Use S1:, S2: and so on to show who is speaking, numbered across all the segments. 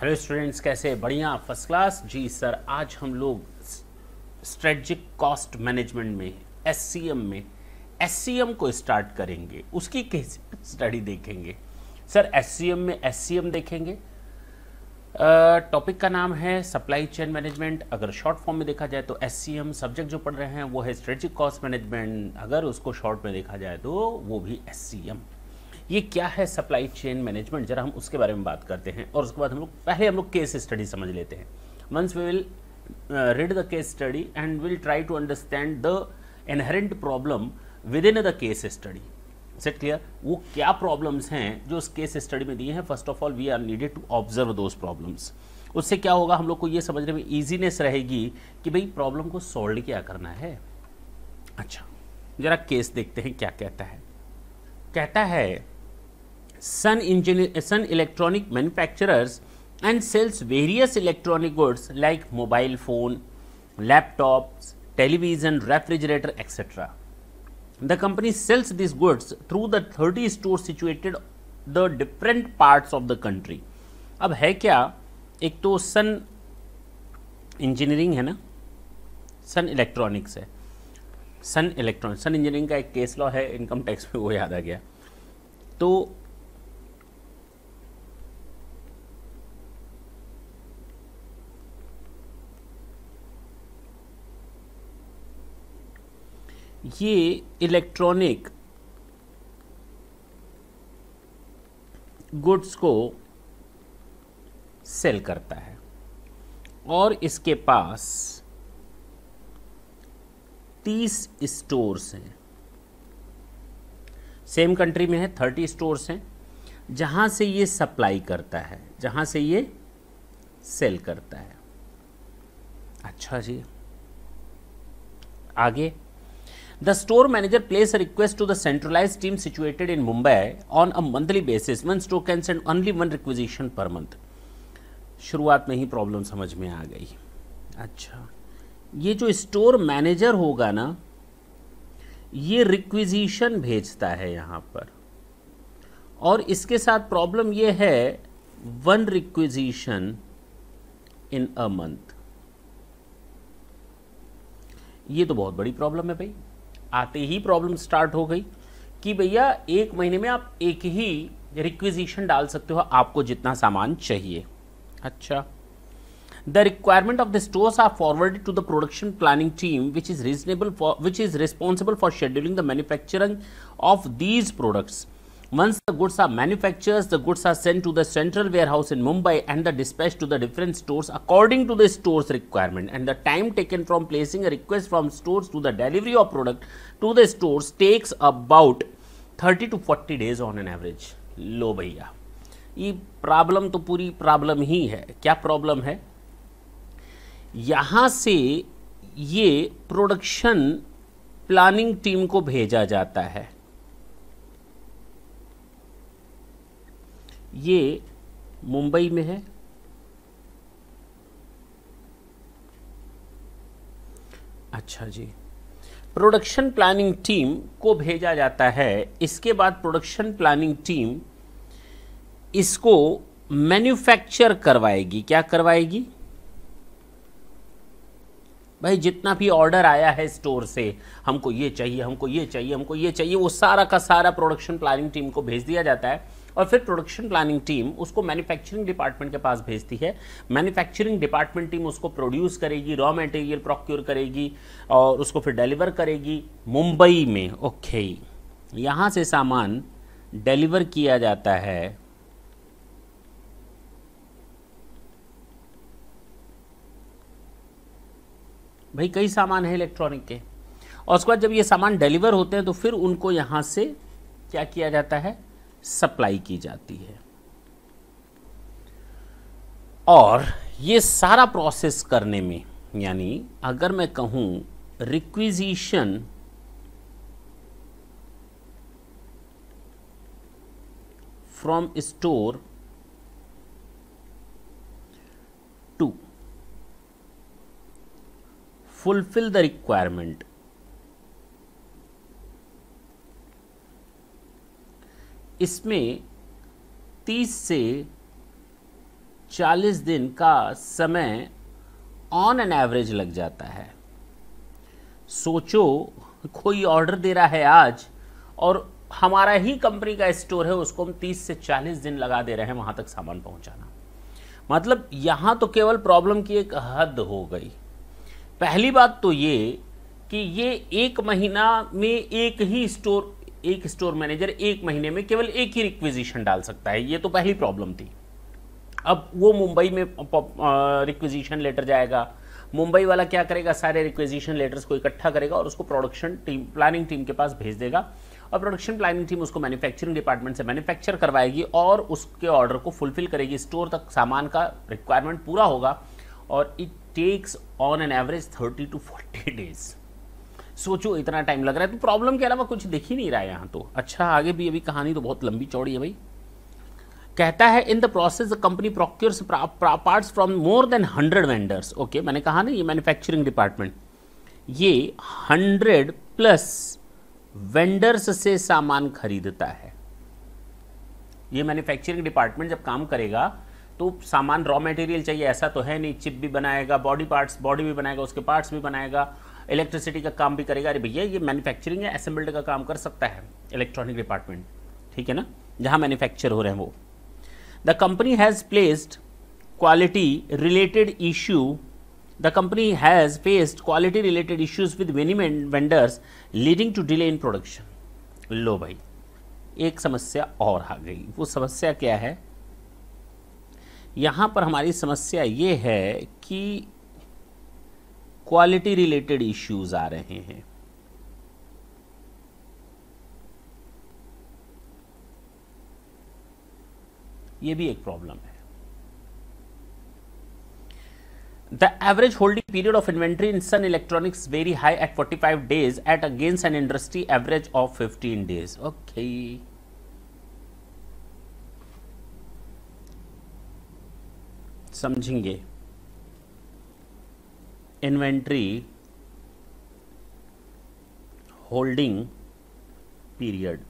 S1: Hello students कैसे बढ़िया first class जी sir आज हम लोग स्ट्रेटजिक कॉस्ट मैनेजमेंट में एस में एस को स्टार्ट करेंगे उसकी केस स्टडी देखेंगे सर एस में एस देखेंगे टॉपिक का नाम है सप्लाई चेन मैनेजमेंट अगर शॉर्ट फॉर्म में देखा जाए तो एस सब्जेक्ट जो पढ़ रहे हैं वो है स्ट्रेटजिक कॉस्ट मैनेजमेंट अगर उसको शॉर्ट में देखा जाए तो वो भी एस ये क्या है सप्लाई चेन मैनेजमेंट जरा हम उसके बारे में बात करते हैं और उसके बाद हम लोग पहले हम लोग केस स्टडी समझ लेते हैं once we will read the case study and will try to understand the inherent problem within the case study set clear वो क्या प्रॉब्लम्स हैं जो उस केस स्टडी में दिए हैं first of all we are needed to observe those problems उससे क्या होगा हम लोग को ये समझने में ईजीनेस रहेगी कि भाई प्रॉब्लम को सॉल्व क्या करना है अच्छा जरा केस देखते हैं क्या कहता है कहता है Sun engineer Sun electronic manufacturers and sales various electronic goods like mobile phone laptop television refrigerator etcetera the company sales this goods through the thirty store situated the different parts of the country अब है क्या एक तो सन engineering है ना सन electronics है सन electronic सन engineering का एक केस लॉ है इनकम टैक्स में वो याद आ गया तो ये इलेक्ट्रॉनिक गुड्स को सेल करता है और इसके पास तीस स्टोर्स हैं सेम कंट्री में है थर्टी स्टोर्स हैं जहां से ये सप्लाई करता है जहां से ये सेल करता है अच्छा जी आगे the store manager place a request to the centralise team situated in Mumbai on a monthly basis one store can send only one requisition per month शुरुआत में ही प्रॉब्लम समझ में आ गई अच्छा ये जो स्टोर मैनेजर होगा ना ये रिक्विजिशन भेजता है यहां पर और इसके साथ प्रॉब्लम ये है one requisition in a month ये तो बहुत बड़ी प्रॉब्लम है भाई आते ही प्रॉब्लम स्टार्ट हो गई कि भैया एक महीने में आप एक ही रिक्विजिशन डाल सकते हो आपको जितना सामान चाहिए अच्छा the requirement of the stores are forwarded to the production planning team which is reasonable for which is responsible for scheduling the manufacturing of these products Once the goods are manufactured, the goods are sent to the central warehouse in Mumbai and the dispatched to the different stores according to the store's requirement. And the time taken from placing a request from stores to the delivery of product to the stores takes about 30 to 40 days on an average. लो भैया ये problem तो पूरी problem ही है क्या problem है यहाँ से ये प्रोडक्शन प्लानिंग टीम को भेजा जाता है ये मुंबई में है अच्छा जी प्रोडक्शन प्लानिंग टीम को भेजा जाता है इसके बाद प्रोडक्शन प्लानिंग टीम इसको मैन्युफैक्चर करवाएगी क्या करवाएगी भाई जितना भी ऑर्डर आया है स्टोर से हमको ये चाहिए हमको ये चाहिए हमको ये चाहिए वो सारा का सारा प्रोडक्शन प्लानिंग टीम को भेज दिया जाता है और फिर प्रोडक्शन प्लानिंग टीम उसको मैन्युफैक्चरिंग डिपार्टमेंट के पास भेजती है मैन्युफैक्चरिंग डिपार्टमेंट टीम उसको प्रोड्यूस करेगी रॉ मटेरियल प्रोक्योर करेगी और उसको फिर डिलीवर करेगी मुंबई में ओके यहाँ से सामान डिलीवर किया जाता है भाई कई सामान है इलेक्ट्रॉनिक के और उसके बाद जब ये सामान डिलीवर होते हैं तो फिर उनको यहाँ से क्या किया जाता है सप्लाई की जाती है और ये सारा प्रोसेस करने में यानी अगर मैं कहूं requisition from store to fulfil the requirement इसमें 30 से 40 दिन का समय ऑन एन एवरेज लग जाता है सोचो कोई ऑर्डर दे रहा है आज और हमारा ही कंपनी का स्टोर है उसको हम 30 से 40 दिन लगा दे रहे हैं वहां तक सामान पहुंचाना मतलब यहां तो केवल प्रॉब्लम की एक हद हो गई पहली बात तो ये कि ये एक महीना में एक ही स्टोर एक स्टोर मैनेजर एक महीने में केवल एक ही रिक्विजिशन डाल सकता है ये तो पहली प्रॉब्लम थी अब वो मुंबई में रिक्विजिशन लेटर जाएगा मुंबई वाला क्या करेगा सारे रिक्वेजिशन लेटर्स को इकट्ठा करेगा और उसको प्रोडक्शन टीम प्लानिंग टीम के पास भेज देगा और प्रोडक्शन प्लानिंग टीम उसको मैन्युफैक्चरिंग डिपार्टमेंट से मैन्युफैक्चर करवाएगी और उसके ऑर्डर को फुलफिल करेगी स्टोर तक सामान का रिक्वायरमेंट पूरा होगा और it takes on an average thirty to forty days सोचो इतना टाइम लग रहा है तो प्रॉब्लम के अलावा कुछ दिख ही नहीं रहा है यहाँ तो अच्छा आगे भी अभी कहानी तो बहुत लंबी चौड़ी है भाई कहता है in the process the company procures parts from more than hundred vendors okay मैंने कहा ना ये मैन्युफैक्चरिंग डिपार्टमेंट ये हंड्रेड प्लस वेंडर्स से सामान खरीदता है ये मैन्युफैक्चरिंग डिपार्टमेंट जब काम करेगा तो सामान रॉ मटेरियल चाहिए ऐसा तो है नहीं चिप भी बनाएगा बॉडी पार्ट्स बॉडी भी बनाएगा उसके पार्ट्स भी बनाएगा इलेक्ट्रिसिटी का काम भी करेगा अरे भैया ये मैन्युफैक्चरिंग या असेंबल्ड का काम कर सकता है इलेक्ट्रॉनिक डिपार्टमेंट ठीक है ना जहाँ मैन्युफैक्चर हो रहे हैं वो the company has placed quality related issue the company has faced quality related issues with many vendors leading to delay in production लो भाई एक समस्या और आ गई वो समस्या क्या है यहाँ पर हमारी समस्या ये है कि क्वालिटी रिलेटेड इश्यूज आ रहे हैं ये भी एक प्रॉब्लम है the average holding period of inventory in Sun electronics very high at 45 days at against an industry average of 15 days okay समझेंगे इन्वेंट्री होल्डिंग पीरियड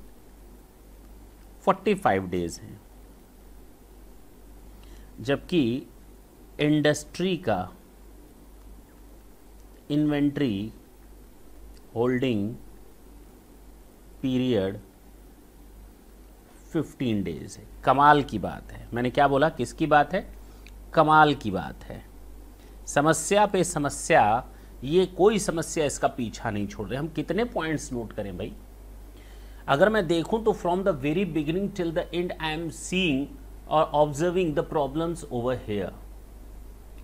S1: 45 डेज है जबकि इंडस्ट्री का इन्वेंट्री होल्डिंग पीरियड 15 डेज है कमाल की बात है मैंने क्या बोला किसकी बात है कमाल की बात है समस्या पे समस्या ये कोई समस्या इसका पीछा नहीं छोड़ रहे हम कितने पॉइंट्स नोट करें भाई अगर मैं देखूं तो from the very beginning till the end I am seeing और observing the problems over here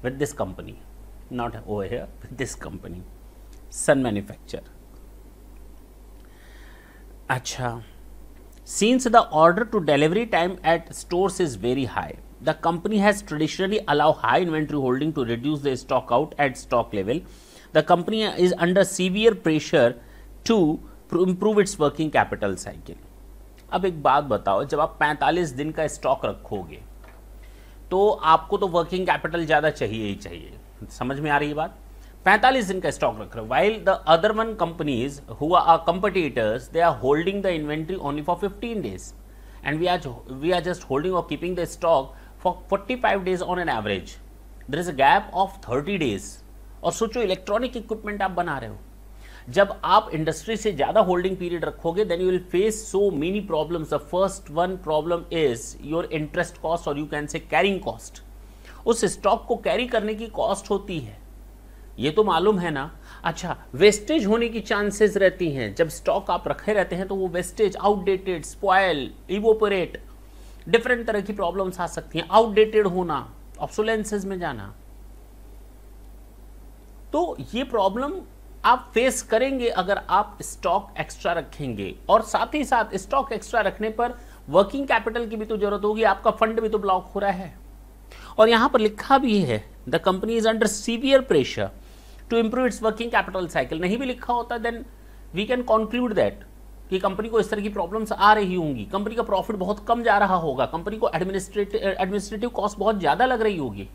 S1: with this company not over here with this company Sun manufacture अच्छा since the order to delivery time at stores is very high the company has traditionally allowed high inventory holding to reduce the stock out at stock level. The company is under severe pressure to improve its working capital cycle. अब एक बात बताओ जब आप 45 दिन का stock रखोगे तो आपको तो वर्किंग कैपिटल ज़्यादा चाहिए ही चाहिए समझ में आ रही है बात 45 दिन का स्टॉक रख रहे हो while the other one companies हुआ or competitors they are holding the inventory only for 15 days and we are we are just holding और keeping the stock for 45 days on an average there is a gap of 30 days और सोचो electronic equipment आप बना रहे हो जब आप industry से ज़्यादा होल्डिंग पीरियड रखोगे then you will face so many problems the first one problem is your interest cost और you can say carrying cost उस स्टॉक को कैरी करने की कॉस्ट होती है ये तो मालूम है ना अच्छा वेस्टेज होने की चांसेस रहती हैं जब स्टॉक आप रखे रहते हैं तो वो wastage outdated spoil evaporate different तरह की प्रॉब्लम्स आ सकती हैं आउटडेटेड होना ऑप्सोलेंसेज में जाना तो ये प्रॉब्लम आप फेस करेंगे अगर आप स्टॉक एक्स्ट्रा रखेंगे और साथ ही साथ स्टॉक एक्स्ट्रा रखने पर वर्किंग कैपिटल की भी तो जरूरत होगी आपका फंड भी तो ब्लॉक हो रहा है और यहां पर लिखा भी है the company is under severe pressure to improve its working capital cycle नहीं भी लिखा होता then we can conclude that कि कंपनी को इस तरह की प्रॉब्लम्स आ रही होंगी कंपनी का प्रॉफिट बहुत कम जा रहा होगा कंपनी को एडमिनिस्ट्रेटिव एडमिनिस्ट्रेटिव कॉस्ट बहुत ज़्यादा लग रही होगी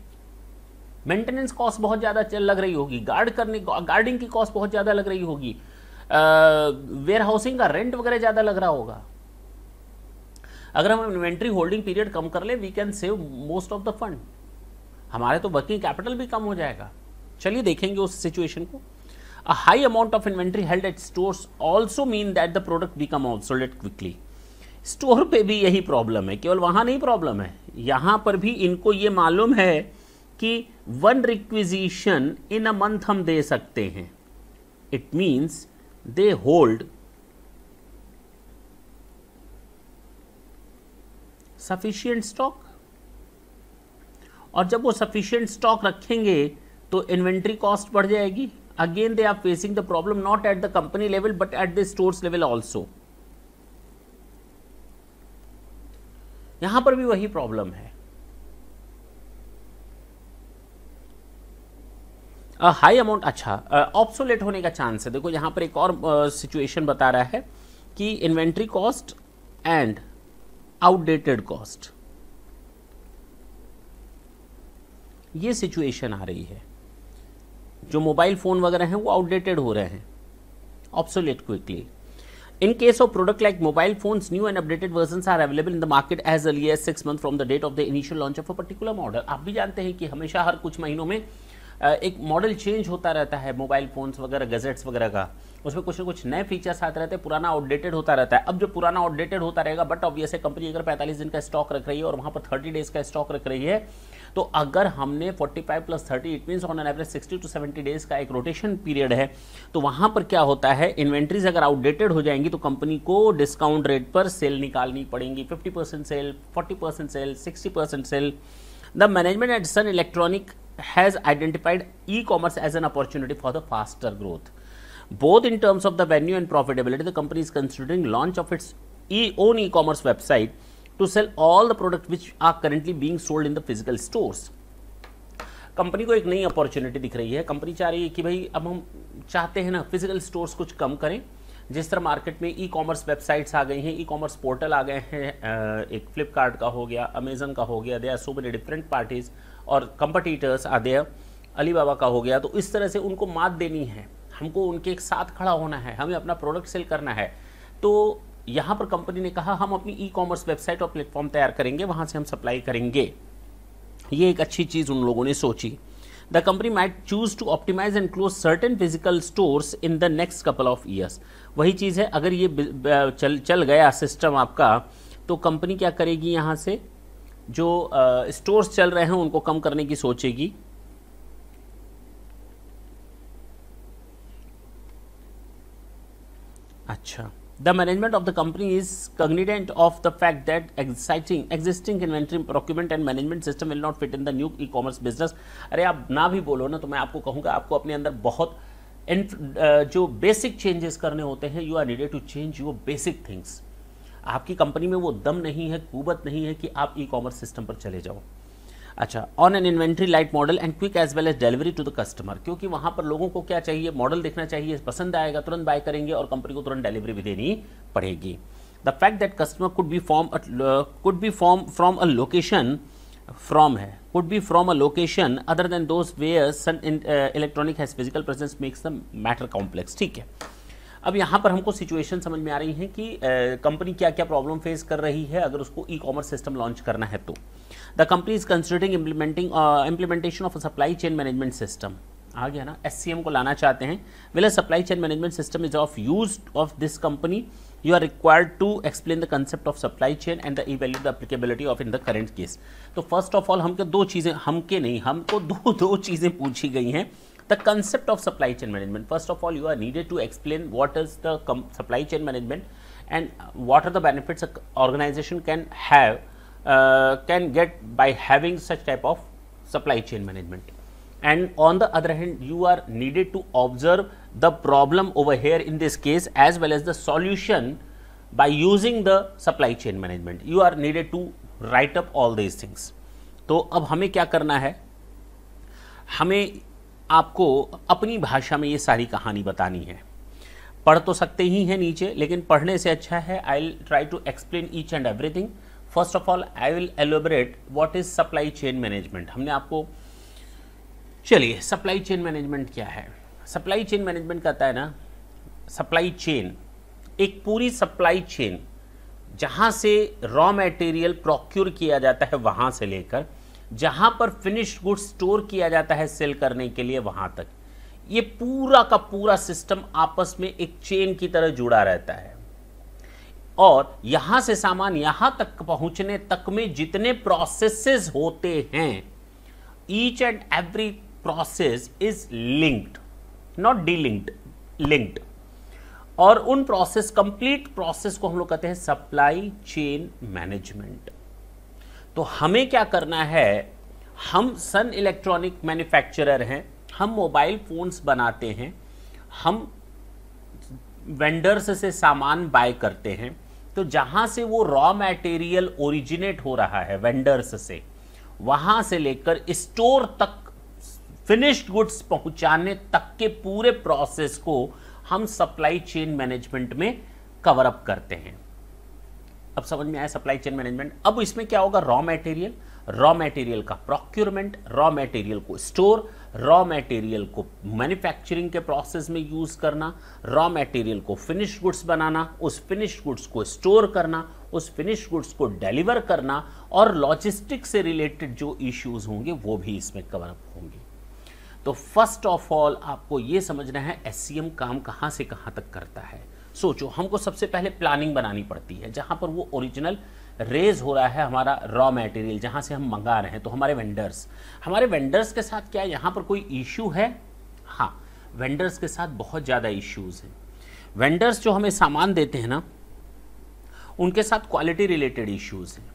S1: मेंटेनेंस कॉस्ट बहुत ज़्यादा लग रही होगी गार्ड करने गार्डिंग की कॉस्ट बहुत ज़्यादा लग रही होगी वेयर हाउसिंग का रेंट वगैरह ज़्यादा लग रहा होगा अगर हम इन्वेंट्री होल्डिंग पीरियड कम कर ले we can save most of the fund हमारे तो वर्किंग कैपिटल भी कम हो जाएगा चलिए देखेंगे उस सिचुएशन को A high amount of inventory held at stores also mean that the product become obsolete quickly. Store पे भी यही प्रॉब्लम है केवल वहाँ नहीं प्रॉब्लम है यहाँ पर भी इनको ये मालूम है कि one requisition in a month हम दे सकते हैं it means they hold sufficient stock और जब वो सफिशियंट स्टॉक रखेंगे तो इन्वेंट्री कॉस्ट बढ़ जाएगी again they are facing the problem not at the company level but at the stores level also यहां पर भी वही प्रॉब्लम है हाई अमाउंट अच्छा ऑप्सोलेट होने का चांस है देखो यहां पर एक और सिचुएशन uh, बता रहा है कि inventory cost and outdated cost ये सिचुएशन आ रही है जो मोबाइल फ़ोन वगैरह हैं वो आउटडेटेड हो रहे हैं obsolete quickly in case of product like mobile phones, new and updated version are available in the market as early as six months from the date of the initial launch of a particular आप भी जानते हैं कि हमेशा हर कुछ महीनों में एक मॉडल चेंज होता रहता है मोबाइल फ़ोन्स वगैरह गजेट्स वगैरह का उसमें कुछ ना कुछ नए फीचर्स आते रहते हैं पुराना आउटडेटेड होता रहता है अब जो पुराना आउटडेटेड होता रहेगा बट है कंपनी अगर 45 दिन का स्टॉक रख रही है और वहाँ पर 30 डेज़ का स्टॉक रख रही है तो अगर हमने 45 plus 30 it mean on an average 60 to 70 days का एक रोटेशन पीरियड है तो वहां पर क्या होता है इन्वेंट्रीज अगर आउटडेटेड हो जाएंगी तो कंपनी को डिस्काउंट रेट पर सेल निकालनी पड़ेंगी fifty percent sale forty percent sale sixty percent sale the management at Sun electronic has identified e commerce as an opportunity for the faster growth both in terms of the venue and profitability the company is considering launch of its e own e commerce website to sell all the products which are currently being sold in the physical stores. Company को एक नई opportunity दिख रही है company चाह रही है कि भाई अब हम चाहते हैं ना फिजिकल स्टोर्स कुछ कम करें जिस तरह मार्केट में ई कॉमर्स वेबसाइट्स आ गई हैं ई कॉमर्स पोर्टल आ गए हैं एक फ्लिपकार्ट का हो गया अमेजन का हो गया they are so many different parties और कंपटीटर्स आ दे अलीबाबा का हो गया तो इस तरह से उनको मात देनी है हमको उनके एक साथ खड़ा होना है हमें अपना प्रोडक्ट सेल करना है तो यहाँ पर कंपनी ने कहा हम अपनी ई कॉमर्स वेबसाइट और प्लेटफॉर्म तैयार करेंगे वहाँ से हम सप्लाई करेंगे ये एक अच्छी चीज़ उन लोगों ने सोची the company might choose to optimise and close certain physical stores in the next couple of years वही चीज़ है अगर ये चल चल गया सिस्टम आपका तो कंपनी क्या करेगी यहां से जो स्टोर्स uh, चल रहे हैं उनको कम करने की सोचेगी अच्छा The management of the company is cognizant of the fact that exciting existing inventory procurement and management system will not fit in the new e-commerce business. अरे आप ना भी बोलो ना तो मैं आपको कहूँगा आपको अपने अंदर बहुत जो बेसिक चेंजेस करने होते हैं you are needed to change your basic things आपकी कंपनी में वो दम नहीं है कुबत नहीं है कि आप ई कॉमर्स सिस्टम पर चले जाओ अच्छा on an inventory light model and quick as well as delivery to the customer क्योंकि वहां पर लोगों को क्या चाहिए मॉडल देखना चाहिए पसंद आएगा तुरंत बाय करेंगे और कंपनी को तुरंत डिलीवरी भी देनी पड़ेगी the fact that customer could be form could be form from a location from है could be from a location other than those where Sun electronic has physical presence makes the matter complex ठीक है अब यहाँ पर हमको situation समझ में आ रही है कि कंपनी क्या क्या प्रॉब्लम फेस कर रही है अगर उसको ई कॉमर्स सिस्टम लॉन्च करना है तो the company is considering implementing implementation of supply chain management system आ गया ना एस को लाना चाहते हैं well supply chain management system is of use of this company you are required to explain the concept of supply chain and the value the applicability of in the current case तो first of all हमके दो चीज़ें हमके नहीं हमको दो दो चीज़ें पूछी गई हैं the concept of supply chain management. First of all, you are needed to explain what is the supply chain management and what are the benefits an organization can have, uh, can get by having such type of supply chain management. And on the other hand, you are needed to observe the problem over here in this case as well as the solution by using the supply chain management. You are needed to write up all these things. तो अब हमें क्या करना है हमें आपको अपनी भाषा में ये सारी कहानी बतानी है पढ़ तो सकते ही हैं नीचे लेकिन पढ़ने से अच्छा है I will try to explain each and everything first of all I will elaborate what is supply chain management हमने आपको चलिए सप्लाई चेन मैनेजमेंट क्या है सप्लाई चेन मैनेजमेंट कहता है ना सप्लाई चेन एक पूरी सप्लाई चेन जहाँ से रॉ मटेरियल प्रोक्योर किया जाता है वहाँ से लेकर जहां पर फिनिश गुड स्टोर किया जाता है सेल करने के लिए वहां तक ये पूरा का पूरा सिस्टम आपस में एक चेन की तरह जुड़ा रहता है और यहां से सामान यहां तक पहुंचने तक में जितने प्रोसेसेस होते हैं each and every process is linked not delinked linked और उन प्रोसेस कंप्लीट प्रोसेस को हम लोग कहते हैं सप्लाई चेन मैनेजमेंट तो हमें क्या करना है हम सन इलेक्ट्रॉनिक मैन्युफैक्चरर हैं हम मोबाइल फ़ोन्स बनाते हैं हम वेंडर्स से सामान बाय करते हैं तो जहाँ से वो रॉ मटेरियल ओरिजिनेट हो रहा है वेंडर्स से वहाँ से लेकर स्टोर तक फिनिश्ड गुड्स पहुँचाने तक के पूरे प्रोसेस को हम सप्लाई चेन मैनेजमेंट में कवर अप करते हैं अब समझ में आया सप्लाई चेन मैनेजमेंट अब इसमें क्या होगा रॉ मटेरियल रॉ मटेरियल का प्रोक्योरमेंट रॉ मटेरियल को स्टोर रॉ मटेरियल को मैन्युफैक्चरिंग के प्रोसेस में यूज़ करना रॉ मटेरियल को फिनिश गुड्स बनाना उस फिनिश गुड्स को स्टोर करना उस फिनिश गुड्स को डिलीवर करना और लॉजिस्टिक से रिलेटेड जो इश्यूज होंगे वो भी इसमें कवर अप होंगे तो फर्स्ट ऑफ ऑल आपको ये समझना है एस काम कहाँ से कहाँ तक करता है सोचो हमको सबसे पहले प्लानिंग बनानी पड़ती है जहाँ पर वो ओरिजिनल रेज हो रहा है हमारा रॉ मटेरियल जहाँ से हम मंगा रहे हैं तो हमारे वेंडर्स हमारे वेंडर्स के साथ क्या है यहाँ पर कोई इशू है हाँ वेंडर्स के साथ बहुत ज़्यादा इश्यूज़ हैं वेंडर्स जो हमें सामान देते हैं ना उनके साथ क्वालिटी रिलेटेड इश्यूज़ हैं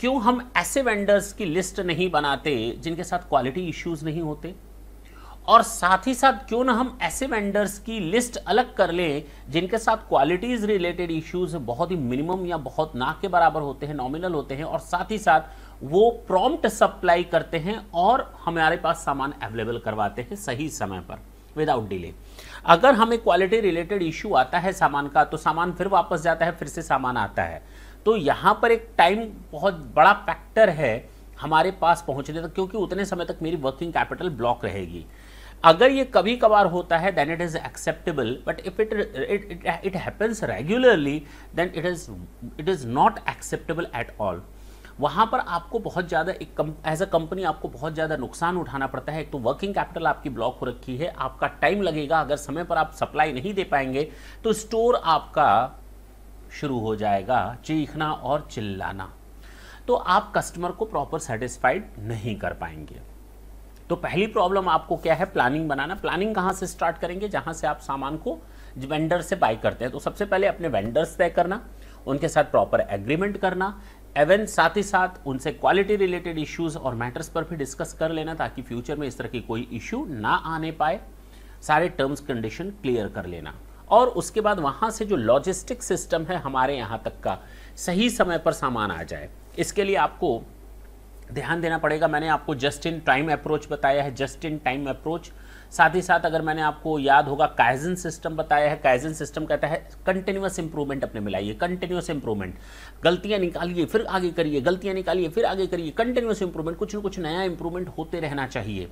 S1: क्यों हम ऐसे वेंडर्स की लिस्ट नहीं बनाते जिनके साथ क्वालिटी इश्यूज़ नहीं होते और साथ ही साथ क्यों ना हम ऐसे वेंडर्स की लिस्ट अलग कर लें जिनके साथ क्वालिटीज रिलेटेड इश्यूज बहुत ही मिनिमम या बहुत ना के बराबर होते हैं नॉमिनल होते हैं और साथ ही साथ वो प्रॉम्प्ट सप्लाई करते हैं और हमारे पास सामान अवेलेबल करवाते हैं सही समय पर विदाउट डिले अगर हमें क्वालिटी रिलेटेड इशू आता है सामान का तो सामान फिर वापस जाता है फिर से सामान आता है तो यहाँ पर एक टाइम बहुत बड़ा फैक्टर है हमारे पास पहुँचने तक क्योंकि उतने समय तक मेरी वर्किंग कैपिटल ब्लॉक रहेगी अगर ये कभी कभार होता है then it is acceptable but if it it it happens regularly then it is it is not acceptable at all वहाँ पर आपको बहुत ज़्यादा एक एज अ कंपनी आपको बहुत ज़्यादा नुकसान उठाना पड़ता है एक तो वर्किंग कैपिटल आपकी ब्लॉक हो रखी है आपका टाइम लगेगा अगर समय पर आप सप्लाई नहीं दे पाएंगे तो स्टोर आपका शुरू हो जाएगा चीखना और चिल्लाना तो आप कस्टमर को प्रॉपर सेटिस्फाइड नहीं कर पाएंगे तो पहली प्रॉब्लम आपको क्या है प्लानिंग बनाना प्लानिंग कहाँ से स्टार्ट करेंगे जहाँ से आप सामान को वेंडर से बाई करते हैं तो सबसे पहले अपने वेंडर्स तय करना उनके साथ प्रॉपर एग्रीमेंट करना एवन साथ ही साथ उनसे क्वालिटी रिलेटेड इश्यूज और मैटर्स पर भी डिस्कस कर लेना ताकि फ्यूचर में इस तरह की कोई इश्यू ना आने पाए सारे टर्म्स कंडीशन क्लियर कर लेना और उसके बाद वहाँ से जो लॉजिस्टिक सिस्टम है हमारे यहाँ तक का सही समय पर सामान आ जाए इसके लिए आपको ध्यान देना पड़ेगा मैंने आपको जस्ट इन टाइम अप्रोच बताया है जस्ट इन टाइम अप्रोच साथ ही साथ अगर मैंने आपको याद होगा काइजन सिस्टम बताया है काइजन सिस्टम कहता है कंटिन्यूस इंप्रूवमेंट अपने में लाइए कंटिन्यूस इंप्रूवमेंट गलतियां निकालिए फिर आगे करिए गलतियां निकालिए फिर आगे करिए कंटिन्यूस इंप्रूवमेंट कुछ ना कुछ नया इंप्रूवमेंट होते रहना चाहिए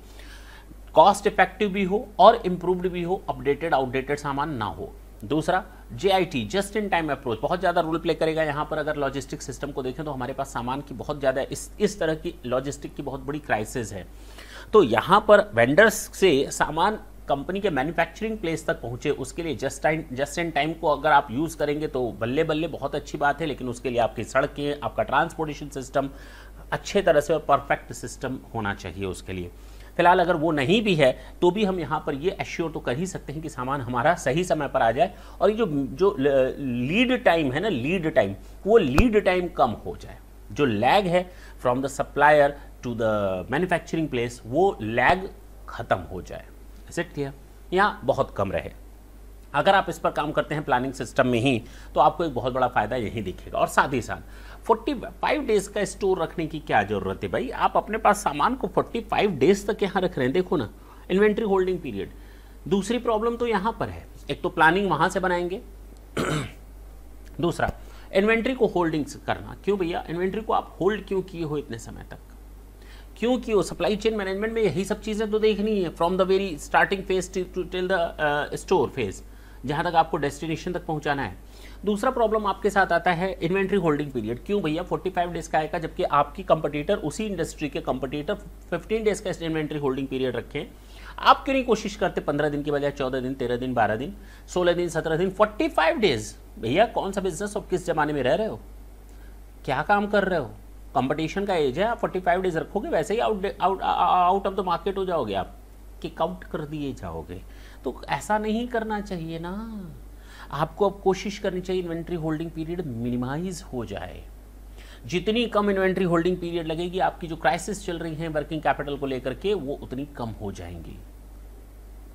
S1: कॉस्ट इफेक्टिव भी हो और इम्प्रूव्ड भी हो अपडेटेड आउटडेटेड सामान ना हो दूसरा जे जस्ट इन टाइम अप्रोच बहुत ज़्यादा रोल प्ले करेगा यहाँ पर अगर लॉजिस्टिक सिस्टम को देखें तो हमारे पास सामान की बहुत ज़्यादा इस इस तरह की लॉजिस्टिक की बहुत बड़ी क्राइसिस है तो यहाँ पर वेंडर्स से सामान कंपनी के मैन्युफैक्चरिंग प्लेस तक पहुँचे उसके लिए just time just in time को अगर आप यूज़ करेंगे तो बल्ले बल्ले बहुत अच्छी बात है लेकिन उसके लिए आपकी सड़कें आपका ट्रांसपोर्टेशन सिस्टम अच्छे तरह से परफेक्ट सिस्टम होना चाहिए उसके लिए फिलहाल अगर वो नहीं भी है तो भी हम यहाँ पर ये एश्योर तो कर ही सकते हैं कि सामान हमारा सही समय पर आ जाए और ये जो जो लीड टाइम है ना लीड टाइम वो लीड टाइम कम हो जाए जो लैग है from the supplier to the manufacturing place वो लैग खत्म हो जाए इज किया यहाँ बहुत कम रहे अगर आप इस पर काम करते हैं प्लानिंग सिस्टम में ही तो आपको एक बहुत बड़ा फ़ायदा यही दिखेगा और साथ ही साथ फोर्टी फाइव डेज़ का स्टोर रखने की क्या ज़रूरत है भाई आप अपने पास सामान को फोर्टी फाइव डेज़ तक यहाँ रख रहे हैं देखो ना इन्वेंट्री होल्डिंग पीरियड दूसरी प्रॉब्लम तो यहाँ पर है एक तो प्लानिंग वहाँ से बनाएंगे दूसरा इन्वेंट्री को होल्डिंग करना क्यों भैया इन्वेंट्री को आप होल्ड क्यों किए हो इतने समय तक क्यों क्यों सप्लाई चेन मैनेजमेंट में यही सब चीज़ें तो देखनी है from the very starting phase to till the store phase जहाँ तक आपको डेस्टिनेशन तक पहुँचाना है दूसरा प्रॉब्लम आपके साथ आता है इन्वेंट्री होल्डिंग पीरियड क्यों भैया 45 डेज का आएगा जबकि आपकी कंपटीटर उसी इंडस्ट्री के कंपटीटर 15 डेज का इन्वेंट्री होल्डिंग पीरियड रखें आप क्यों नहीं कोशिश करते 15 दिन के बजाय 14 दिन 13 दिन 12 दिन 16 दिन 17 दिन 45 डेज भैया कौन सा बिजनेस और किस जमाने में रह रहे हो क्या काम कर रहे हो कंपटीशन का एज है आप फोर्टी फाइव डेज रखोगे वैसे ही out out out of the market हो जाओगे आप किक आउट कर दिए जाओगे तो ऐसा नहीं करना चाहिए ना आपको अब कोशिश करनी चाहिए इन्वेंट्री होल्डिंग पीरियड मिनिमाइज हो जाए जितनी कम इन्वेंट्री होल्डिंग पीरियड लगेगी आपकी जो क्राइसिस चल रही है वर्किंग कैपिटल को लेकर के वो उतनी कम हो जाएंगी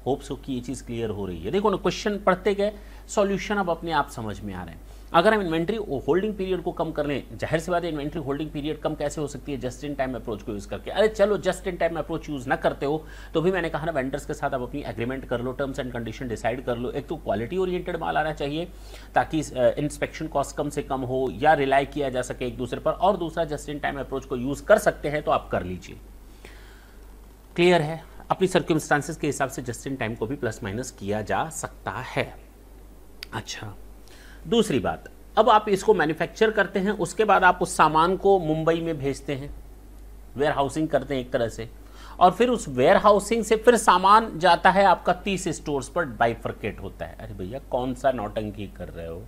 S1: होप्स हो कि ये चीज़ क्लियर हो रही है देखो ना क्वेश्चन पढ़ते गए सॉल्यूशन अब अपने आप समझ में आ रहे हैं अगर हम इन्वेंट्री होल्डिंग पीरियड को कम कर लें जाहिर सी बात है इन्वेंट्री होल्डिंग पीरियड कम कैसे हो सकती है जस्ट इन टाइम अप्रोच को यूज़ करके अरे चलो just in time approach use ना करते हो तो भी मैंने कहा ना वेंडर्स के साथ आप अपनी एग्रीमेंट कर लो टर्म्स एंड कंडीशन डिसाइड कर लो एक तो क्वालिटी ओरिएंटेड माल आना चाहिए ताकि इंस्पेक्शन कॉस्ट कम से कम हो या रिलाई किया जा सके एक दूसरे पर और दूसरा जस्ट इन टाइम अप्रोच को यूज़ कर सकते हैं तो आप कर लीजिए क्लियर है अपनी सर्क्यूमस्टांसिस के हिसाब से जस्ट इन टाइम को भी प्लस माइनस किया जा सकता है अच्छा दूसरी बात अब आप इसको मैन्युफैक्चर करते हैं उसके बाद आप उस सामान को मुंबई में भेजते हैं वेयर हाउसिंग करते हैं एक तरह से और फिर उस वेयर हाउसिंग से फिर सामान जाता है आपका तीस स्टोर्स पर बाइफर्केट होता है अरे भैया कौन सा नौटंकी कर रहे हो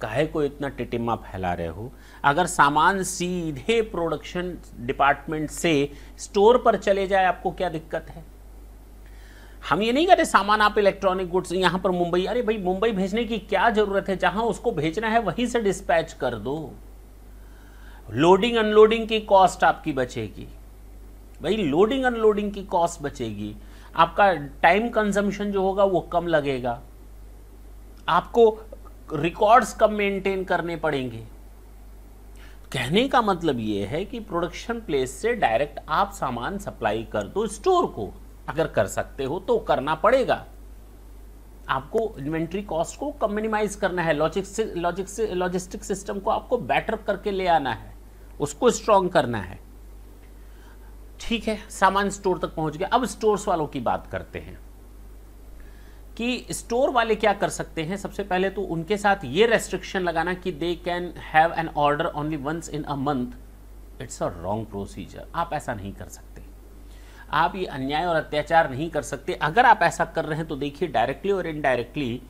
S1: काहे को इतना टिटिमा फैला रहे हो अगर सामान सीधे प्रोडक्शन डिपार्टमेंट से स्टोर पर चले जाए आपको क्या दिक्कत है हम ये नहीं कहते सामान आप इलेक्ट्रॉनिक गुड्स यहाँ पर मुंबई अरे भाई मुंबई भेजने की क्या ज़रूरत है जहाँ उसको भेजना है वहीं से डिस्पैच कर दो लोडिंग अनलोडिंग की कॉस्ट आपकी बचेगी भाई लोडिंग अनलोडिंग की कॉस्ट बचेगी आपका टाइम कंजम्पशन जो होगा वो कम लगेगा आपको रिकॉर्ड्स कम मेंटेन करने पड़ेंगे कहने का मतलब ये है कि प्रोडक्शन प्लेस से डायरेक्ट आप सामान सप्लाई कर दो स्टोर को अगर कर सकते हो तो करना पड़ेगा आपको इन्वेंट्री कॉस्ट को कम मिनिमाइज करना है लॉजिक लॉजिस्टिक सिस्टम को आपको बेटर करके ले आना है उसको स्ट्रॉन्ग करना है ठीक है सामान स्टोर तक पहुंच गया अब स्टोर्स वालों की बात करते हैं कि स्टोर वाले क्या कर सकते हैं सबसे पहले तो उनके साथ ये रेस्ट्रिक्शन लगाना कि they can have an order only once in a month it's a wrong procedure आप ऐसा नहीं कर सकते आप ये अन्याय और अत्याचार नहीं कर सकते अगर आप ऐसा कर रहे हैं तो देखिए डायरेक्टली और इनडायरेक्टली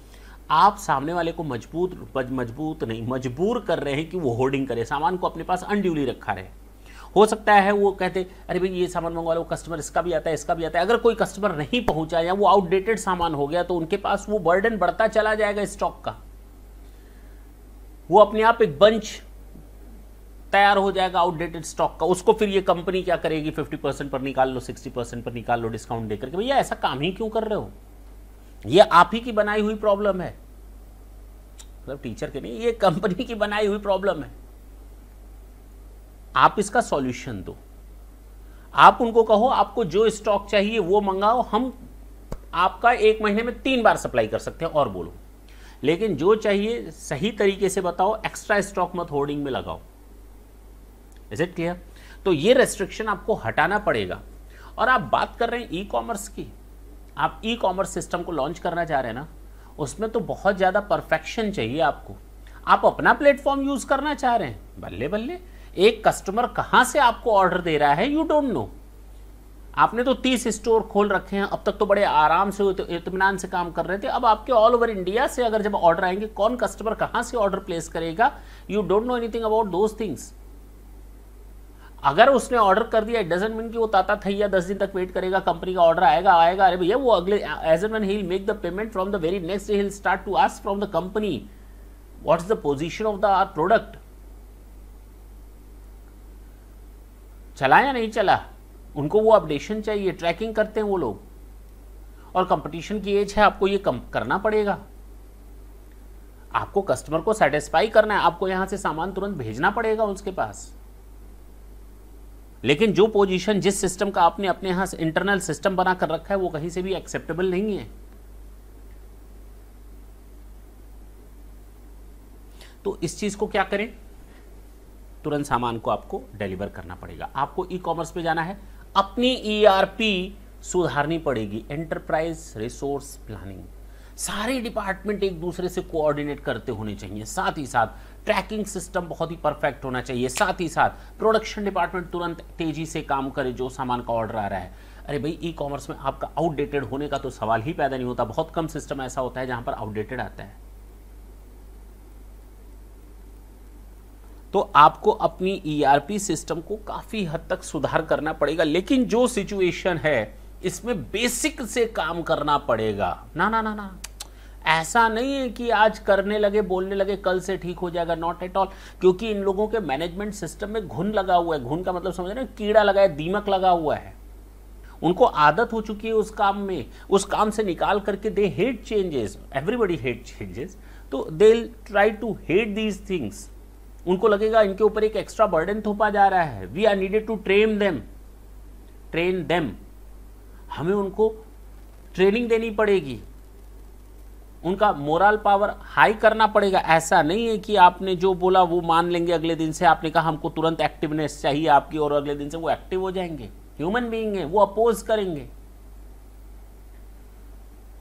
S1: आप सामने वाले को मजबूत मजबूत नहीं मजबूर कर रहे हैं कि वो होर्डिंग करे सामान को अपने पास अनड्यूली रखा रहे हो सकता है वो कहते अरे भाई ये सामान मंगवा लो कस्टमर इसका भी आता है इसका भी आता है अगर कोई कस्टमर नहीं पहुंचा या वो आउटडेटेड सामान हो गया तो उनके पास वो बर्डन बढ़ता चला जाएगा स्टॉक का वो अपने आप एक बंच तैयार हो जाएगा आउटडेटेड स्टॉक का उसको फिर ये कंपनी क्या करेगी 50 परसेंट पर निकाल लो 60 परसेंट पर निकाल लो डिस्काउंट देकर के भैया ऐसा काम ही क्यों कर रहे हो ये आप ही की बनाई हुई प्रॉब्लम है मतलब टीचर के नहीं ये कंपनी की बनाई हुई प्रॉब्लम है आप इसका सॉल्यूशन दो आप उनको कहो आपको जो स्टॉक चाहिए वो मंगाओ हम आपका एक महीने में तीन बार सप्लाई कर सकते हैं और बोलो लेकिन जो चाहिए सही तरीके से बताओ एक्स्ट्रा स्टॉक मत होर्डिंग में लगाओ इज इट क्लियर तो ये रेस्ट्रिक्शन आपको हटाना पड़ेगा और आप बात कर रहे हैं ई कॉमर्स की आप ई कॉमर्स सिस्टम को लॉन्च करना चाह रहे हैं ना उसमें तो बहुत ज़्यादा परफेक्शन चाहिए आपको आप अपना प्लेटफॉर्म यूज़ करना चाह रहे हैं बल्ले बल्ले एक कस्टमर कहाँ से आपको ऑर्डर दे रहा है यू डोंट नो आपने तो तीस स्टोर खोल रखे हैं अब तक तो बड़े आराम से इतमान से काम कर रहे थे अब आपके ऑल ओवर इंडिया से अगर जब ऑर्डर आएंगे कौन कस्टमर कहाँ से ऑर्डर प्लेस करेगा you don't know anything about those things अगर उसने ऑर्डर कर दिया इट डजेंट मीन कि वो ताता थैया दस दिन तक वेट करेगा कंपनी का ऑर्डर आएगा आएगा अरे भैया वो अगले as and he make the payment from the very next day he'll start to ask from the company is the position of the our product चला या नहीं चला उनको वो अपडेशन चाहिए ट्रैकिंग करते हैं वो लोग और कंपटीशन की एज है आपको ये कम करना पड़ेगा आपको कस्टमर को सेटिस्फाई करना है आपको यहां से सामान तुरंत भेजना पड़ेगा उसके पास लेकिन जो पोजीशन जिस सिस्टम का आपने अपने यहां इंटरनल सिस्टम बना कर रखा है वो कहीं से भी एक्सेप्टेबल नहीं है तो इस चीज़ को क्या करें तुरंत सामान को आपको डिलीवर करना पड़ेगा आपको ई कॉमर्स पे जाना है अपनी ईआरपी e सुधारनी पड़ेगी एंटरप्राइज रिसोर्स प्लानिंग सारे डिपार्टमेंट एक दूसरे से कोऑर्डिनेट करते होने चाहिए साथ ही साथ ट्रैकिंग सिस्टम बहुत ही परफेक्ट होना चाहिए साथ ही साथ प्रोडक्शन डिपार्टमेंट तुरंत तेजी से काम करे जो सामान का ऑर्डर आ रहा है अरे भाई ई कॉमर्स में आपका आउटडेटेड होने का तो सवाल ही पैदा नहीं होता बहुत कम सिस्टम ऐसा होता है जहां पर आउटडेटेड आता है तो आपको अपनी ईआरपी e सिस्टम को काफ़ी हद तक सुधार करना पड़ेगा लेकिन जो सिचुएशन है इसमें बेसिक से काम करना पड़ेगा ना ना ना ना ऐसा नहीं है कि आज करने लगे बोलने लगे कल से ठीक हो जाएगा नॉट एट ऑल क्योंकि इन लोगों के मैनेजमेंट सिस्टम में घुन लगा हुआ है घुन का मतलब समझ रहे हैं कीड़ा लगा है दीमक लगा हुआ है उनको आदत हो चुकी है उस काम में उस काम से निकाल करके they hate changes everybody hate changes तो they try to hate these things उनको लगेगा इनके ऊपर एक एक्स्ट्रा बर्डन थोपा जा रहा है we are needed to train them train them हमें उनको ट्रेनिंग देनी पड़ेगी उनका मोरल पावर हाई करना पड़ेगा ऐसा नहीं है कि आपने जो बोला वो मान लेंगे अगले दिन से आपने कहा हमको तुरंत एक्टिवनेस चाहिए आपकी और अगले दिन से वो एक्टिव हो जाएंगे ह्यूमन बीइंग है वो अपोज करेंगे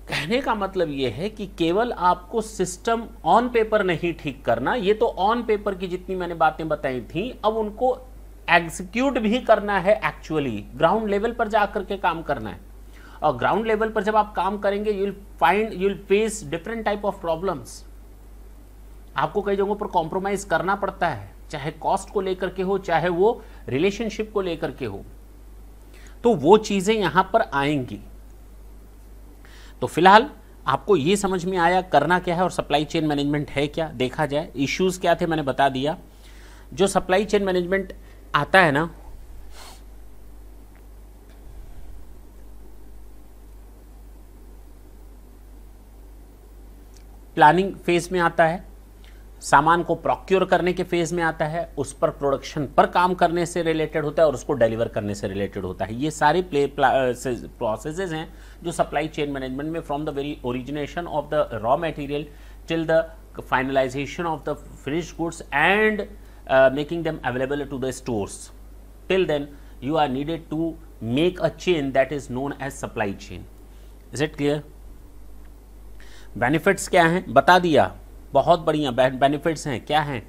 S1: कहने का मतलब ये है कि केवल आपको सिस्टम ऑन पेपर नहीं ठीक करना ये तो ऑन पेपर की जितनी मैंने बातें बताई थी अब उनको एग्जीक्यूट भी करना है एक्चुअली ग्राउंड लेवल पर जाकर के काम करना है ग्राउंड लेवल पर जब आप काम करेंगे you will find you will face different type of problems आपको कई जगहों पर कॉम्प्रोमाइज करना पड़ता है चाहे कॉस्ट को लेकर के हो चाहे वो रिलेशनशिप को लेकर के हो तो वो चीज़ें यहां पर आएंगी तो फिलहाल आपको ये समझ में आया करना क्या है और सप्लाई चेन मैनेजमेंट है क्या देखा जाए इश्यूज़ क्या थे मैंने बता दिया जो सप्लाई चेन मैनेजमेंट आता है ना प्लानिंग फेज में आता है सामान को प्रोक्योर करने के फेज में आता है उस पर प्रोडक्शन पर काम करने से रिलेटेड होता है और उसको डिलीवर करने से रिलेटेड होता है ये सारे प्ले प्रोसेसेज हैं जो सप्लाई चेन मैनेजमेंट में from the very origination of the raw material till the finalization of the finish goods and making them available to the stores till then you are needed to make a chain that is known as supply chain is it clear benefits क्या हैं बता दिया बहुत बढ़िया benefits हैं क्या हैं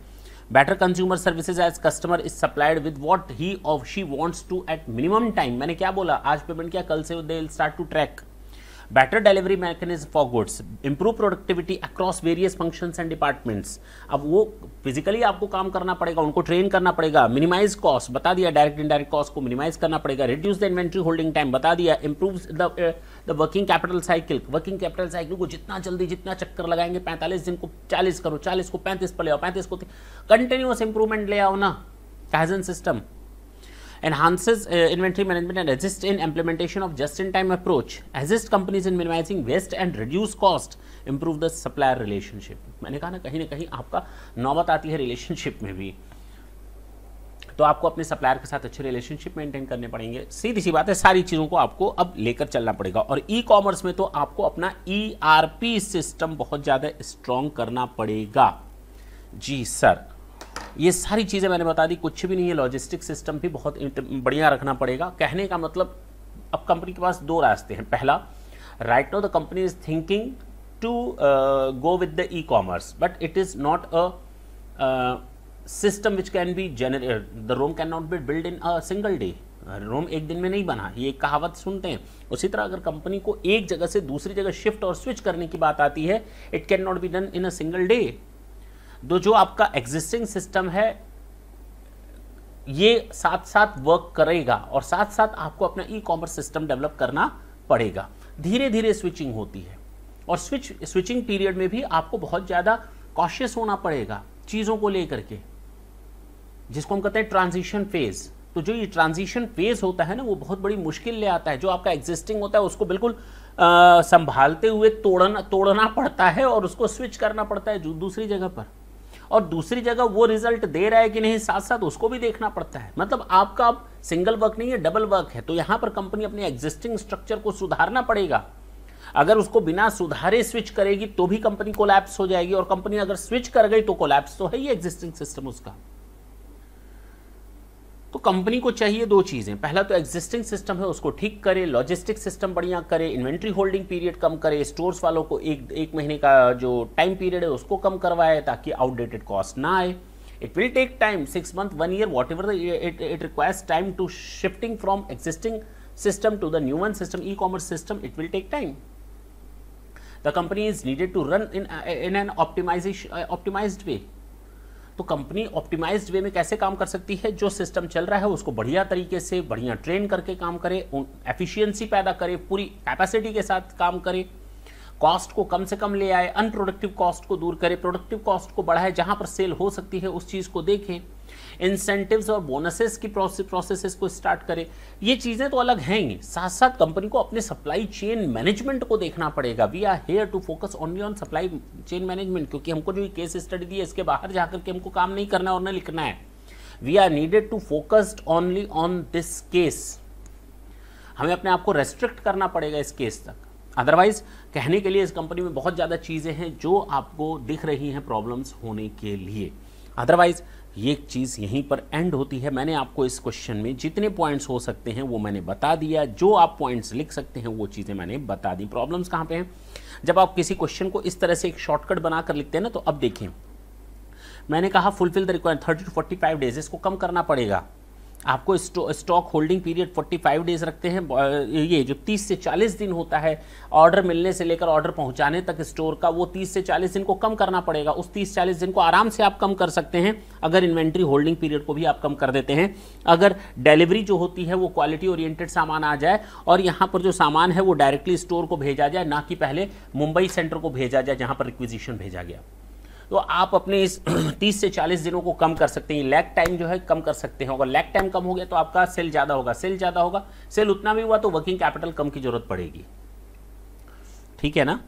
S1: better consumer services as customer is supplied with what he of she wants at minimum time टाइम मैंने क्या बोला आज पेमेंट किया कल से they start to track better delivery mechanism for goods improve productivity across various functions and departments अब वो फिजिकली आपको काम करना पड़ेगा उनको ट्रेन करना पड़ेगा मिनिमाइज कॉस्ट बता दिया डायरेक्ट इंडायरेक्ट कॉस्ट को मिनिमाइज करना पड़ेगा reduce the inventory holding time बता दिया improve the working capital cycle working capital cycle को जितना जल्दी जितना चक्कर लगाएंगे पैंतालीस दिन को चालीस करो चालीस को पैंतीस पर ले आओ पैंतीस को कंटिन्यूस इंप्रूवमेंट ले आओ ना system enhances uh, inventory management and assists in implementation of just-in-time approach, assist companies in minimizing waste and reduce cost, improve the supplier relationship. मैंने कहा ना कहीं ना कहीं आपका नौबत आती है relationship में भी तो आपको अपने सप्लायर के साथ अच्छे रिलेशनशिप मेंटेन करने पड़ेंगे सीधी सी बात है सारी चीज़ों को आपको अब लेकर चलना पड़ेगा और ई कॉमर्स में तो आपको अपना ई सिस्टम बहुत ज़्यादा स्ट्रॉन्ग करना पड़ेगा जी सर ये सारी चीज़ें मैंने बता दी कुछ भी नहीं है लॉजिस्टिक सिस्टम भी बहुत बढ़िया रखना पड़ेगा कहने का मतलब अब कंपनी के पास दो रास्ते हैं पहला right now the company is thinking to go with the e commerce but it is not a system which can be generate the Rome can not be build in a single day Rome एक दिन में नहीं बना ये कहावत सुनते हैं उसी तरह अगर कंपनी को एक जगह से दूसरी जगह शिफ्ट और स्विच करने की बात आती है it can not be done in a single day तो जो आपका एग्जिस्टिंग सिस्टम है ये साथ साथ वर्क करेगा और साथ साथ आपको अपना ई कॉमर्स सिस्टम डेवलप करना पड़ेगा धीरे धीरे स्विचिंग होती है और स्विच स्विचिंग पीरियड में भी आपको बहुत ज़्यादा कॉशियस होना पड़ेगा चीज़ों को लेकर के जिसको हम कहते हैं ट्रांजिशन फेज़ तो जो ये ट्रांजिशन फेज होता है ना वो बहुत बड़ी मुश्किल ले आता है जो आपका एग्जिस्टिंग होता है उसको बिल्कुल आ, संभालते हुए तोड़ना तोड़ना पड़ता है और उसको स्विच करना पड़ता है दूसरी जगह पर और दूसरी जगह वो रिजल्ट दे रहा है कि नहीं साथ साथ उसको भी देखना पड़ता है मतलब आपका अब सिंगल वर्क नहीं है डबल वर्क है तो यहां पर कंपनी अपने एग्जिस्टिंग स्ट्रक्चर को सुधारना पड़ेगा अगर उसको बिना सुधारे स्विच करेगी तो भी कंपनी कोलैप्स हो जाएगी और कंपनी अगर स्विच कर गई तो कोलैप्स तो है ही एग्जिस्टिंग सिस्टम उसका तो कंपनी को चाहिए दो चीज़ें पहला तो एग्जिस्टिंग सिस्टम है उसको ठीक करे लॉजिस्टिक सिस्टम बढ़िया करे इन्वेंट्री होल्डिंग पीरियड कम करे स्टोर्स वालों को एक एक महीने का जो टाइम पीरियड है उसको कम करवाए ताकि आउटडेटेड कॉस्ट ना आए it will take time six month one year what ever it requires time to shifting from existing system to the new one system e commerce system it will take time the company is needed to run in an optimization optimize way तो company optimised वे में कैसे काम कर सकती है जो system चल रहा है उसको बढ़िया तरीके से बढ़िया ट्रेन करके काम करे एफिशिएंसी पैदा करे पूरी कैपेसिटी के साथ काम करे कॉस्ट को कम से कम ले आए अनप्रोडक्टिव कॉस्ट को दूर करे प्रोडक्टिव कॉस्ट को बढ़ाए जहाँ पर सेल हो सकती है उस चीज़ को देखें इंसेंटिव्स और बोनसेस की प्रोसेस को स्टार्ट करे ये चीज़ें तो अलग हैं ही साथ साथ कंपनी को अपने सप्लाई चेन मैनेजमेंट को देखना पड़ेगा we are here to focus only on supply chain management क्योंकि हमको जो केस स्टडी दी है इसके बाहर जाकर के हमको काम नहीं करना और न लिखना है we are needed to focused only on this case हमें अपने आप को रेस्ट्रिक्ट करना पड़ेगा इस केस तक अदरवाइज कहने के लिए इस कंपनी में बहुत ज़्यादा चीज़ें हैं जो आपको दिख रही हैं प्रॉब्लम्स होने के लिए अदरवाइज ये चीज़ यहीं पर एंड होती है मैंने आपको इस क्वेश्चन में जितने पॉइंट्स हो सकते हैं वो मैंने बता दिया जो आप पॉइंट्स लिख सकते हैं वो चीज़ें मैंने बता दी प्रॉब्लम्स कहाँ पे हैं जब आप किसी क्वेश्चन को इस तरह से एक शॉर्टकट बनाकर लिखते हैं ना तो अब देखें मैंने कहा fulfil the requirement thirty to forty five days इसको कम करना पड़ेगा आपको स्टॉक होल्डिंग पीरियड 45 डेज रखते हैं ये जो 30 से 40 दिन होता है ऑर्डर मिलने से लेकर ऑर्डर पहुंचाने तक स्टोर का वो 30 से 40 दिन को कम करना पड़ेगा उस 30 40 दिन को आराम से आप कम कर सकते हैं अगर इन्वेंट्री होल्डिंग पीरियड को भी आप कम कर देते हैं अगर डिलीवरी जो होती है वो क्वालिटी ओरिएंटेड सामान आ जाए और यहाँ पर जो सामान है वो डायरेक्टली स्टोर को भेजा जाए ना कि पहले मुंबई सेंटर को भेजा जाए जहाँ पर रिक्विजिशन भेजा गया तो आप अपने इस तीस से चालीस दिनों को कम कर सकते हैं लैग टाइम जो है कम कर सकते हैं अगर लैग टाइम कम हो गया तो आपका सेल ज़्यादा होगा सेल ज़्यादा होगा सेल उतना भी हुआ तो वर्किंग कैपिटल कम की ज़रूरत पड़ेगी ठीक है ना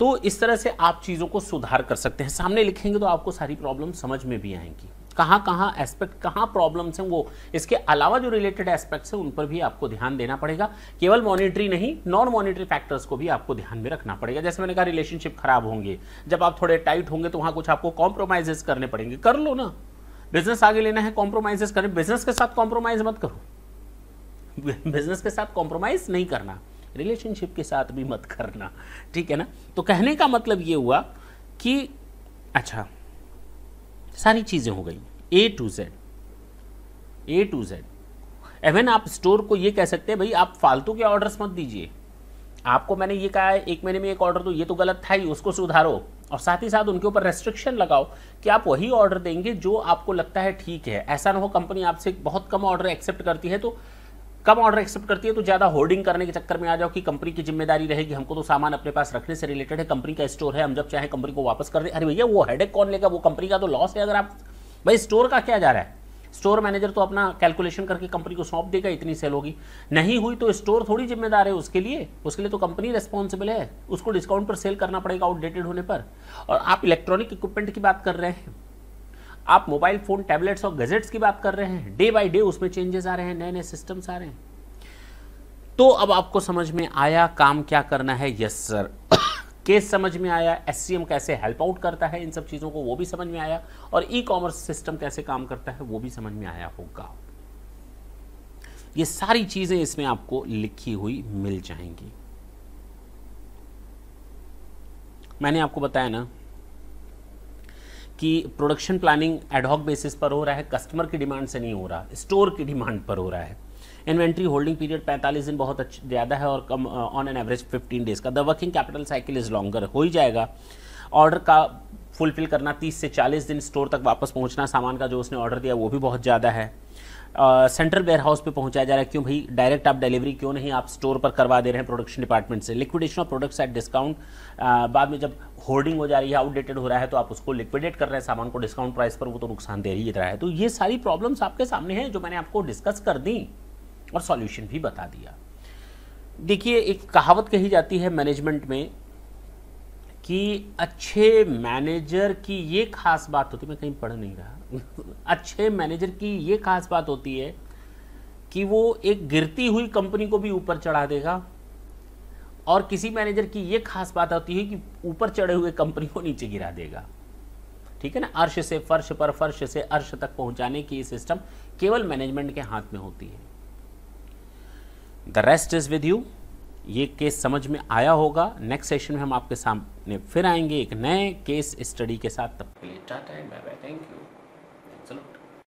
S1: तो इस तरह से आप चीज़ों को सुधार कर सकते हैं सामने लिखेंगे तो आपको सारी प्रॉब्लम समझ में भी आएंगी कहाँ कहाँ एस्पेक्ट कहाँ प्रॉब्लम्स हैं वो इसके अलावा जो रिलेटेड एस्पेक्ट्स हैं उन पर भी आपको ध्यान देना पड़ेगा केवल मॉनिटरी नहीं नॉन मॉनिटरी फैक्टर्स को भी आपको ध्यान में रखना पड़ेगा जैसे मैंने कहा रिलेशनशिप खराब होंगे जब आप थोड़े टाइट होंगे तो वहाँ कुछ आपको कॉम्प्रोमाइजेस करने पड़ेंगे कर लो ना बिजनेस आगे लेना है कॉम्प्रोमाइजेस करें बिजनेस के साथ कॉम्प्रोमाइज मत करो बिजनेस के साथ कॉम्प्रोमाइज नहीं करना रिलेशनशिप के साथ भी मत करना ठीक है ना तो कहने का मतलब ये हुआ कि अच्छा सारी चीज़ें हो गई A to Z A to Z A one आप स्टोर को ये कह सकते हैं भाई आप फालतू के ऑर्डर्स मत दीजिए आपको मैंने ये कहा है एक महीने में एक ऑर्डर तो ये तो गलत था ही उसको सुधारो और साथ ही साथ उनके ऊपर रेस्ट्रिक्शन लगाओ कि आप वही ऑर्डर देंगे जो आपको लगता है ठीक है ऐसा ना हो कंपनी आपसे बहुत कम ऑर्डर एक्सेप्ट करती है तो कम ऑर्डर एक्सेप्ट करती है तो ज़्यादा होर्डिंग करने के चक्कर में आ जाओ कि कंपनी की जिम्मेदारी रहेगी हमको तो सामान अपने पास रखने से रिलेटेड है कंपनी का स्टोर है हम जब चाहे कंपनी को वापस कर दें अरे भैया वो हेडेक कौन लेगा वो कंपनी का तो लॉस है अगर आप भाई स्टोर का क्या जा रहा है स्टोर मैनेजर तो अपना कैलकुलेशन करके कंपनी को सौंप देगा इतनी सेल होगी नहीं हुई तो स्टोर थोड़ी जिम्मेदार है उसके लिए उसके लिए तो कंपनी रिस्पॉन्सिबल है उसको डिस्काउंट पर सेल करना पड़ेगा आउटडेटेड होने पर और आप इलेक्ट्रॉनिक इक्विपमेंट की बात कर रहे हैं आप मोबाइल फ़ोन टैबलेट्स और गजेट्स की बात कर रहे हैं डे बाई डे उसमें चेंजेस आ रहे हैं नए नए सिस्टम्स आ रहे हैं तो अब आपको समझ में आया काम क्या करना है यस सर केस समझ में आया एस कैसे हेल्प आउट करता है इन सब चीज़ों को वो भी समझ में आया और ई कॉमर्स सिस्टम कैसे काम करता है वो भी समझ में आया होगा ये सारी चीज़ें इसमें आपको लिखी हुई मिल जाएंगी मैंने आपको बताया ना कि प्रोडक्शन प्लानिंग एडहॉक बेसिस पर हो रहा है कस्टमर की डिमांड से नहीं हो रहा स्टोर की डिमांड पर हो रहा है इन्वेंट्री होल्डिंग पीरियड 45 दिन बहुत अच्छा ज़्यादा है और कम ऑन एन एवरेज 15 डेज का the working capital cycle is longer हो ही जाएगा ऑर्डर का फुलफिल करना 30 से 40 दिन स्टोर तक वापस पहुंचना सामान का जो उसने ऑर्डर दिया वो भी बहुत ज़्यादा है सेंट्रल वेयर हाउस पर पहुंचाया जा रहा है क्यों भाई डायरेक्ट आप डिलीवरी क्यों नहीं आप स्टोर पर करवा दे रहे हैं प्रोडक्शन डिपार्टमेंट से liquidation of products at discount बाद में जब होर्डिंग हो जा रही है आउटडेटेड हो रहा है तो आप उसको लिक्विडेट कर रहे हैं सामान को डिस्काउंट प्राइस पर वो तो नुकसान दे ही रहा है तो ये सारी प्रॉब्लम्स आपके सामने हैं जो मैंने आपको डिस्कस कर दी और सॉल्यूशन भी बता दिया देखिए एक कहावत कही जाती है मैनेजमेंट में कि अच्छे मैनेजर की ये खास बात होती है मैं कहीं पढ़ नहीं रहा अच्छे मैनेजर की ये खास बात होती है कि वो एक गिरती हुई कंपनी को भी ऊपर चढ़ा देगा और किसी मैनेजर की ये खास बात होती है कि ऊपर चढ़े हुए कंपनी को नीचे गिरा देगा ठीक है ना अर्श से फर्श पर फर्श से अर्श तक पहुंचाने की सिस्टम केवल मैनेजमेंट के हाथ में होती है the rest is with you ये केस समझ में आया होगा नेक्स्ट सेशन में हम आपके सामने अपने फिर आएंगे एक नए केस स्टडी के साथ तब के लिए tata and bye bye thank you